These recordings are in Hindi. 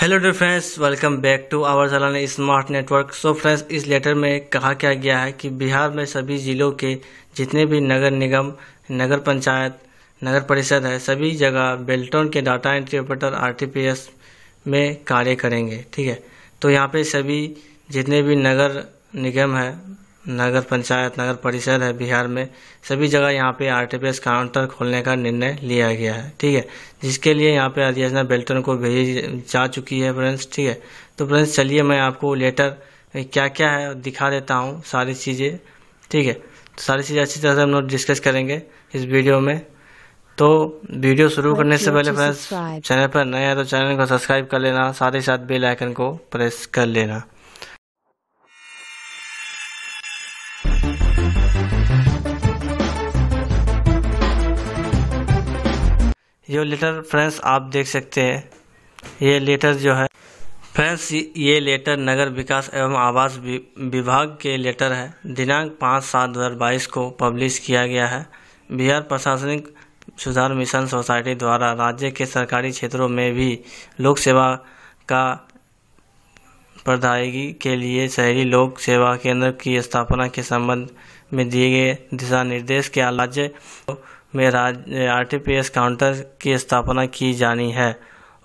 hello dear friends welcome back to our सालाना स्मार्ट नेटवर्क सो फ्रेंड्स इस लेटर में कहा क्या गया है कि बिहार में सभी ज़िलों के जितने भी नगर निगम नगर पंचायत नगर परिषद है सभी जगह बेल्टोन के डाटा एंट्री ऑपरेटर आर में कार्य करेंगे ठीक है तो यहाँ पे सभी जितने भी नगर निगम है नगर पंचायत नगर परिषद है बिहार में सभी जगह यहाँ पे आरटीपीएस काउंटर खोलने का निर्णय लिया गया है ठीक है जिसके लिए यहाँ पे अधियोजना बेल्टन को भेजी जा चुकी है फ्रेंड्स ठीक है तो फ्रेंड्स चलिए मैं आपको लेटर क्या क्या है दिखा देता हूँ सारी चीज़ें ठीक है तो सारी चीज़ें अच्छी तरह से हम लोग डिस्कस करेंगे इस वीडियो में तो वीडियो शुरू करने से पहले फ्रेंड्स चैनल पर नए हैं तो चैनल को सब्सक्राइब कर लेना साथ ही साथ बेल आइकन को प्रेस कर लेना ये लेटर फ्रेंड्स आप देख सकते हैं ये लेटर जो है फ्रेंड्स ये लेटर नगर विकास एवं आवास विभाग के लेटर है दिनांक पाँच सात दो हज़ार बाईस को पब्लिश किया गया है बिहार प्रशासनिक सुधार मिशन सोसाइटी द्वारा राज्य के सरकारी क्षेत्रों में भी लोक सेवा का प्रदायगी के लिए शहरी लोक सेवा केंद्र की स्थापना के संबंध में दिए गए दिशा निर्देश के राज्य में राज आरटीपीएस काउंटर की स्थापना की जानी है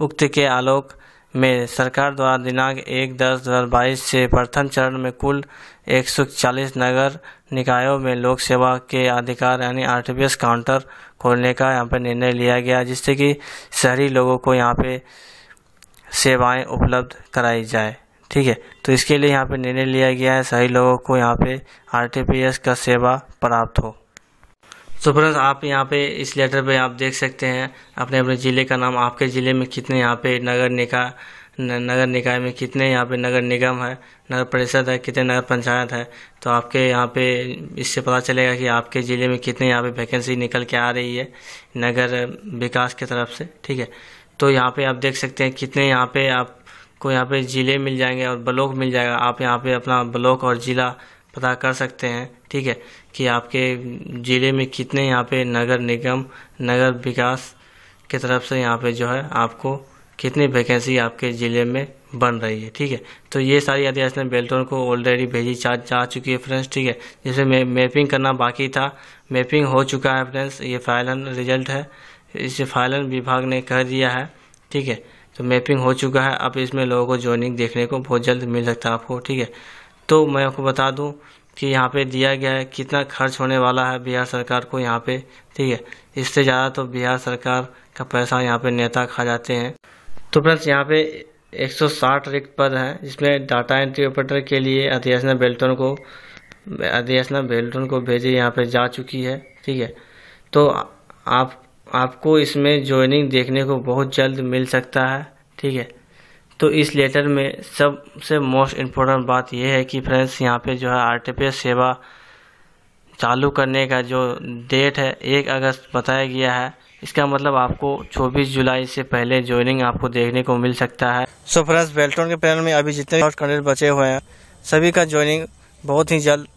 उक्त के आलोक में सरकार द्वारा दिनांक एक दस दो हज़ार बाईस से प्रथम चरण में कुल एक सौ चालीस नगर निकायों में लोक सेवा के अधिकार यानी आर टी काउंटर खोलने का यहाँ पर निर्णय लिया गया जिससे कि शहरी लोगों को यहाँ पे सेवाएं उपलब्ध कराई जाए ठीक है तो इसके लिए यहाँ पे निर्णय लिया गया है शहरी लोगों को यहाँ पे आर का सेवा प्राप्त हो सो so फ्रेंड्स आप यहाँ पे इस लेटर पे आप देख सकते हैं अपने अपने ज़िले का नाम आपके ज़िले में कितने यहाँ पे नगर निकाय नगर निकाय में कितने यहाँ पे नगर निगम है नगर परिषद है कितने नगर पंचायत है तो आपके यहाँ पे इससे पता चलेगा कि आपके ज़िले में कितने यहाँ पे वैकेंसी निकल के आ रही है नगर विकास की तरफ से ठीक है तो यहाँ पर आप देख सकते हैं कितने यहाँ पर आपको यहाँ पर ज़िले मिल जाएंगे और ब्लॉक मिल जाएगा आप यहाँ पर अपना ब्लॉक और ज़िला पता कर सकते हैं ठीक है कि आपके ज़िले में कितने यहाँ पे नगर निगम नगर विकास की तरफ से यहाँ पे जो है आपको कितनी वैकेंसी आपके ज़िले में बन रही है ठीक है तो ये सारी ने बेल्टन को ऑलरेडी भेजी जा जा चुकी है फ्रेंड्स ठीक है जिसमें मे, मैपिंग करना बाकी था मैपिंग हो चुका है फ्रेंड्स ये फाइलन रिजल्ट है इसे फाइलन विभाग ने कह दिया है ठीक है तो मैपिंग हो चुका है अब इसमें लोगों को ज्वाइनिंग देखने को बहुत जल्द मिल सकता है आपको ठीक है तो मैं आपको बता दूं कि यहाँ पे दिया गया है कितना खर्च होने वाला है बिहार सरकार को यहाँ पे ठीक है इससे ज़्यादा तो बिहार सरकार का पैसा यहाँ पे नेता खा जाते हैं तो फ्रेंड्स यहाँ पे 160 रिक्त पद हैं जिसमें डाटा एंट्री ऑपरेटर के लिए अध्यक्षना बेल्टन को अध्यक्षना बेल्टन को भेजे यहाँ पे जा चुकी है ठीक है तो आप आपको इसमें ज्वाइनिंग देखने को बहुत जल्द मिल सकता है ठीक है तो इस लेटर में सबसे मोस्ट इम्पोर्टेंट बात यह है कि फ्रेंड्स यहाँ पे जो है आर सेवा चालू करने का जो डेट है एक अगस्त बताया गया है इसका मतलब आपको 24 जुलाई से पहले ज्वाइनिंग आपको देखने को मिल सकता है सो so फ्रेंड्स बेल्टोन के पैनल में अभी जितने कैंडिडेट बचे हुए हैं सभी का ज्वाइनिंग बहुत ही जल्द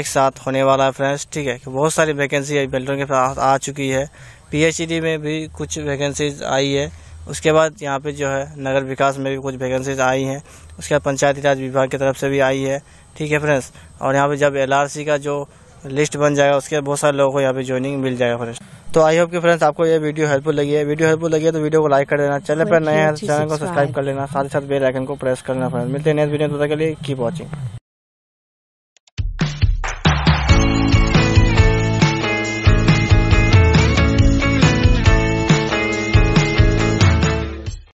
एक साथ होने वाला है फ्रेंड्स ठीक है बहुत सारी वैकेंसी बेल्टोन के पास आ चुकी है पी में भी कुछ वैकेंसीज आई है उसके बाद यहाँ पे जो है नगर विकास में भी कुछ वैकेंसीज आई हैं उसके बाद पंचायती राज विभाग की तरफ से भी आई है ठीक है फ्रेंड्स और यहाँ पे जब एल का जो लिस्ट बन जाएगा उसके बहुत सारे लोगों को यहाँ पे ज्वाइनिंग मिल जाएगा फ्रेंड्स तो आई होप कि फ्रेंड्स आपको ये वीडियो हेल्पफुल लगी है वीडियो हेल्पफुल लगी है तो वीडियो को लाइक कर देना चैनल पर नए हैं चैनल तो को सब्सक्राइब कर लेना साथ ही साथ बेल आइकन को प्रेस करना फ्रेंड्स मिलते हैं नेक्स्ट वीडियो तो तक के लिए कीप वॉचिंग